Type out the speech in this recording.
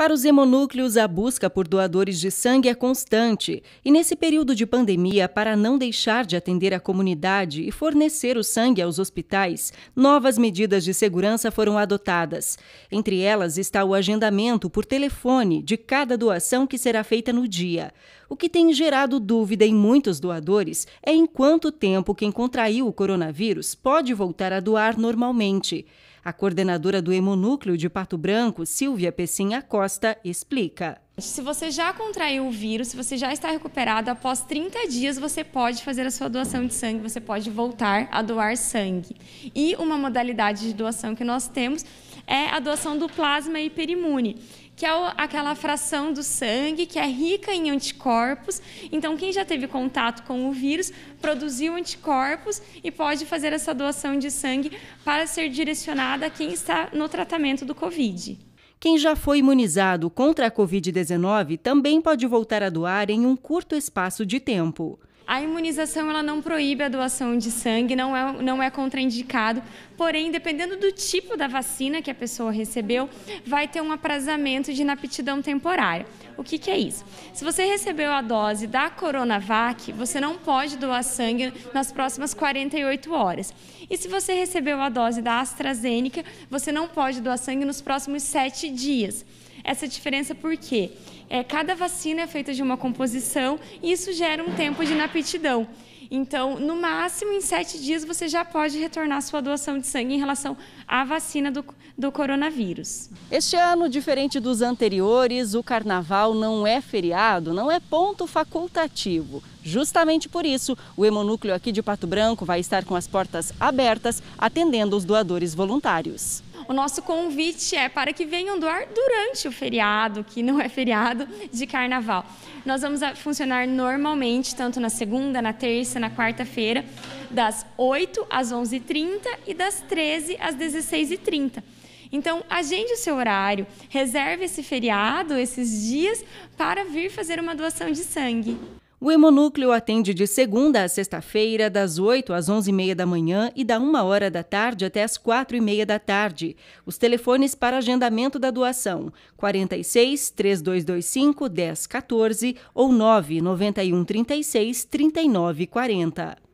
Para os hemonúcleos, a busca por doadores de sangue é constante, e nesse período de pandemia, para não deixar de atender a comunidade e fornecer o sangue aos hospitais, novas medidas de segurança foram adotadas. Entre elas está o agendamento por telefone de cada doação que será feita no dia. O que tem gerado dúvida em muitos doadores é em quanto tempo quem contraiu o coronavírus pode voltar a doar normalmente. A coordenadora do Hemonúcleo de Pato Branco, Silvia Pessinha Costa, explica. Se você já contraiu o vírus, se você já está recuperado, após 30 dias você pode fazer a sua doação de sangue, você pode voltar a doar sangue. E uma modalidade de doação que nós temos é a doação do plasma hiperimune, que é aquela fração do sangue que é rica em anticorpos. Então, quem já teve contato com o vírus produziu anticorpos e pode fazer essa doação de sangue para ser direcionada a quem está no tratamento do Covid. Quem já foi imunizado contra a Covid-19 também pode voltar a doar em um curto espaço de tempo. A imunização ela não proíbe a doação de sangue, não é, não é contraindicado, porém, dependendo do tipo da vacina que a pessoa recebeu, vai ter um aprazamento de inaptidão temporária. O que, que é isso? Se você recebeu a dose da Coronavac, você não pode doar sangue nas próximas 48 horas. E se você recebeu a dose da AstraZeneca, você não pode doar sangue nos próximos 7 dias essa diferença porque é, cada vacina é feita de uma composição e isso gera um tempo de inaptidão. Então, no máximo, em sete dias, você já pode retornar sua doação de sangue em relação à vacina do, do coronavírus. Este ano, diferente dos anteriores, o carnaval não é feriado, não é ponto facultativo. Justamente por isso, o hemonúcleo aqui de Pato Branco vai estar com as portas abertas, atendendo os doadores voluntários o nosso convite é para que venham doar durante o feriado, que não é feriado, de carnaval. Nós vamos ah, funcionar normalmente, tanto na segunda, na terça, na quarta-feira, das 8 às 11h30 e das 13 às 16h30. Então, agende o seu horário, reserve esse feriado, esses dias, para vir fazer uma doação de sangue. O Hemonúcleo atende de segunda a sexta-feira, das 8 às 11h30 da manhã e da 1 hora da tarde até as 4h30 da tarde. Os telefones para agendamento da doação: 46 3225 1014 ou 991 36 3940.